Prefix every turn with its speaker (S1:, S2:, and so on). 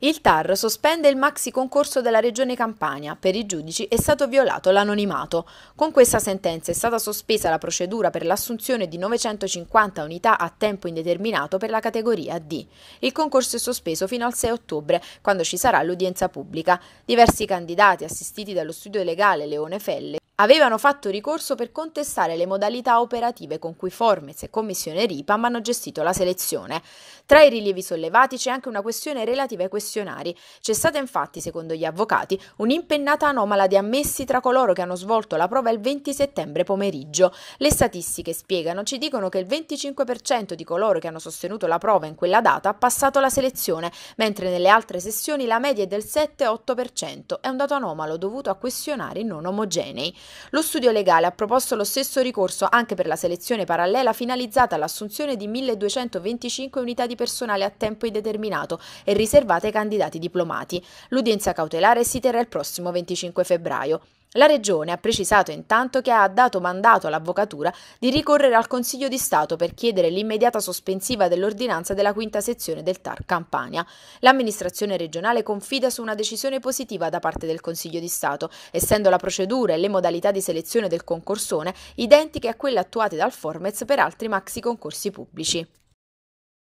S1: Il TAR sospende il maxi concorso della Regione Campania. Per i giudici è stato violato l'anonimato. Con questa sentenza è stata sospesa la procedura per l'assunzione di 950 unità a tempo indeterminato per la categoria D. Il concorso è sospeso fino al 6 ottobre, quando ci sarà l'udienza pubblica. Diversi candidati assistiti dallo studio legale Leone Felle avevano fatto ricorso per contestare le modalità operative con cui Formez e Commissione RIPAM hanno gestito la selezione. Tra i rilievi sollevati c'è anche una questione relativa ai questionari. C'è stata infatti, secondo gli avvocati, un'impennata anomala di ammessi tra coloro che hanno svolto la prova il 20 settembre pomeriggio. Le statistiche spiegano ci dicono che il 25% di coloro che hanno sostenuto la prova in quella data ha passato la selezione, mentre nelle altre sessioni la media è del 7-8%. È un dato anomalo dovuto a questionari non omogenei. Lo studio legale ha proposto lo stesso ricorso anche per la selezione parallela finalizzata all'assunzione di 1225 unità di personale a tempo indeterminato e riservate ai candidati diplomati. L'udienza cautelare si terrà il prossimo 25 febbraio. La Regione ha precisato intanto che ha dato mandato all'Avvocatura di ricorrere al Consiglio di Stato per chiedere l'immediata sospensiva dell'ordinanza della quinta sezione del TAR Campania. L'amministrazione regionale confida su una decisione positiva da parte del Consiglio di Stato, essendo la procedura e le modalità di selezione del concorsone identiche a quelle attuate dal Formez per altri maxi concorsi pubblici.